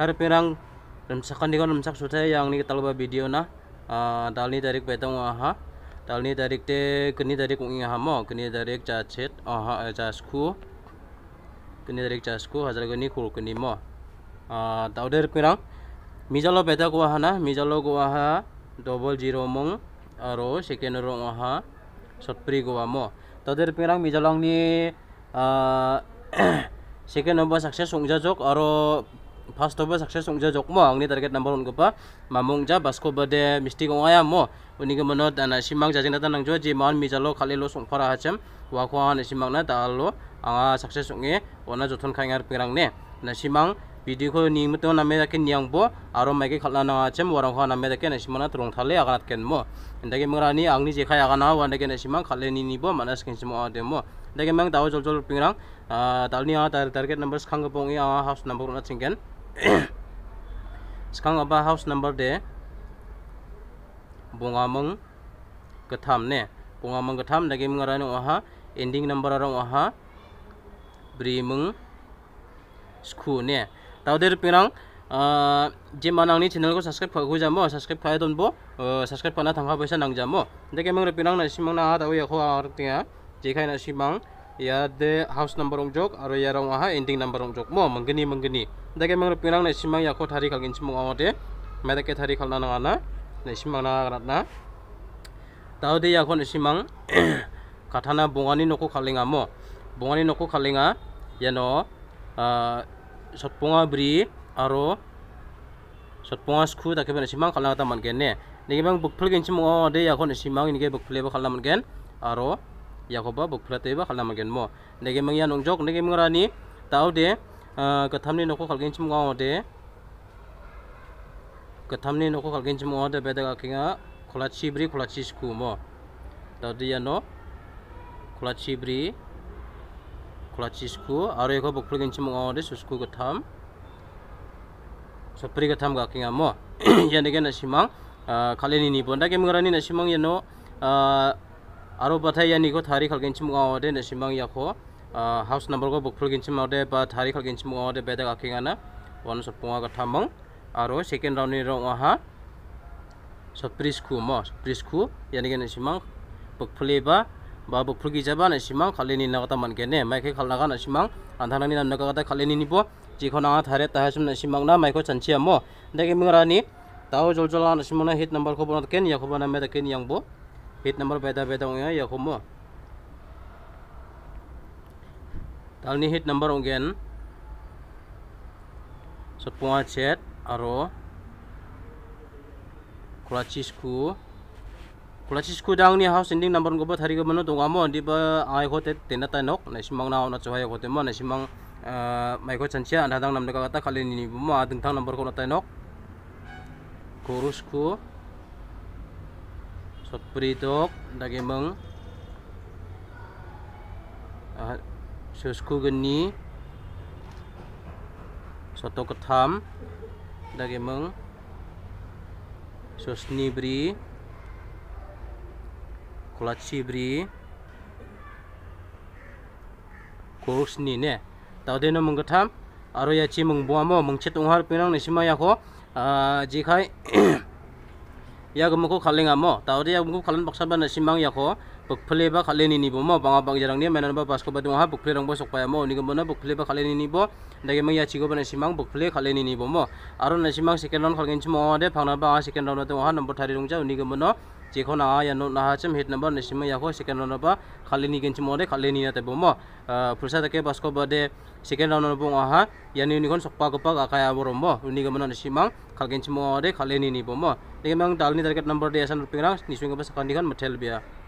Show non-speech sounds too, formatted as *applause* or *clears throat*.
hari pirang nemsakan di kon nemsak sudah yang ni kita lupa video nah uh, ni tarik betong aha ni tarik te kini tarik kung ingah hamo kini tarik cacet aha jasku eh, kini tarik casku hasil kini kul kini mo uh, ah, tahu dari pirang mijalo beta kuah nah mijalo kuah double zero mong aro second rong aha pri kuah mo tader pirang lo ni ah, *clears throat* sekian second number sukses jazok aro ফার্স্টবে success সংজা জকম আংনি target number অনগপা মামংজা বাসকোবা দে মিস্টিক অঙায়া ম উনিকে মনত আনা সিমাং জাজিনা তানাং জো যে মান মিজালো খালিলো সংফারা হাচম ওয়াখো আনে সিমাং না তালো আঙা সাকসেস অঙে অনা যতন খাইঙার পেরাং নে না সিমাং বিদিখো নিমতো নামে রাখে নিয়াংবো আরো মাইকে খালা না আচেম ওয়ারং হা নামে রাখে নেসিমানা ত্রং থালে আগানাত কেন মো এন্দাকে মরানি আংনি জেখাই আগানা ওয়ানে কে নেসিমাং খালে নিনিবো মানাস কেনসিমো আদেমো dage mang tau jol jol pingrang eh, tal ni oh, tar target numbers. skang pong i oh, house number na chingken skang aba house number de bunga mang ketam ne bunga mang katham dage mang ra no ha ending number arong ha bri mang sku ne tau der pingrang eh, jema nang ni channel ko subscribe khu jamo subscribe khai ya, don bo eh, subscribe pa na thang ha paisa nang jamo dage mang ra pingrang na simang na ha tau ya kho ar tinga jekai na shimang ya de house number ong jok aro ya rong aha ending number ong jok mo menggeni menggeni dake mengrup pinang na shimang ya ko tari kal gin shimang awate mede ke tari kal na nangana na shimang na agarat na simang, de ya ko na shimang katana bungani noko kalinga mo bungani noko kalinga ya no sotponga bri aro sotponga sku dake bana shimang kalanga taman gen ne Nih bang bukti lagi nih semua deh ya kon nih simang ini kayak bukti lebih kalau mungkin aro yakoba bok phlate ba khala magen mo nege mangya nongjok nege mangrani tau de eh, kathamni noko khalgen chim ngao de kathamni noko khalgen chim ngao de beda kinga kholachi bri kholachi sku mo tau de yano kholachi bri kholachi sku aro eko bok phlgen chim ngao de susku katham sopri katham ga kinga mo *clears throat* yanege na simang eh, khaleni ni bonda ke mangrani na simang yano eh, আৰু বাথাই ইয়া নিগ থাৰি খালগিনচিম গাঁৱতে নেচিমং ইয়াকো হাউচ নম্বৰক বকফুল গিনচিম গাঁৱতে বা থাৰি খালগিনচিম গাঁৱতে বেদেক আখিঙানা ওৱান চপোৱা কথামং আৰু ছেকেণ্ড ৰাউণ্ড ৰং অহা চত্ৰিছ খু ম চত্ৰিছ খু ইয়ানিকে নেচিমং বকফুলি বা বা বকফুল গিজাবা নেচিমং খালি নিনা কথা মানগেনে মাইকে খালনাগা নেচিমং আন্ধাৰণী নামনা কথা খালি নিনিব যিখন আঙা থাৰে তাহাৰচিম নেচিমং না মাইকৈ চানচিয়া ম দেখিমৰা নি তাহো জল জ্বলা নেচিমং না হিট নম্বৰ খবৰ पेज number beda beda होंगे ya, ya kumo. Tal ni hit number सतपुआ चेट और aro, sku kulaci sku dang ni house ending number go hari ke mana mano di ba ai ko te tena ta nok na simang na na chwa ko te mo na simang eh, mai ko chancha na dang nam ka ta khali ni ma number ko na ta nok Kurusku. Sopritok Dagemeng ah, Susku geni Soto ketam Dagemeng Susni bri Kulaci bri ni ne Tau deno meng ketam Aro ya ci meng buamo Meng cetung har pinang ya ko ah, Jikai *clears throat* ya gumuko khalinga mo tauri ya gumuko khalin paksa ban simang ya ko bukphale ba khale ni nibo ma banga bang jarang ni menan ba pasko ya ba dung ha bukphale rang ba sok pa mo ni ko na bukphale ba khale ni nibo dage mang ya chigo ba na simang bukphale khale ni nibo mo aro na simang second round khalgen chimo de na ba second round dung ha number thari rung ja ni ko na jeko na ya no na ha chem hit number na simang ya ko second round ba khale ni gen chimo de khale ni na te bo mo eh, pursa ta ke pasko ba de second round na bung ha ya ni ni kon sok pa ko pa ka ya bo rombo ni ko na simang khalgen chimo de khale ni nibo mo dage mang dal ni target number de asan rang ni swing ba sakan ni kan mathel bia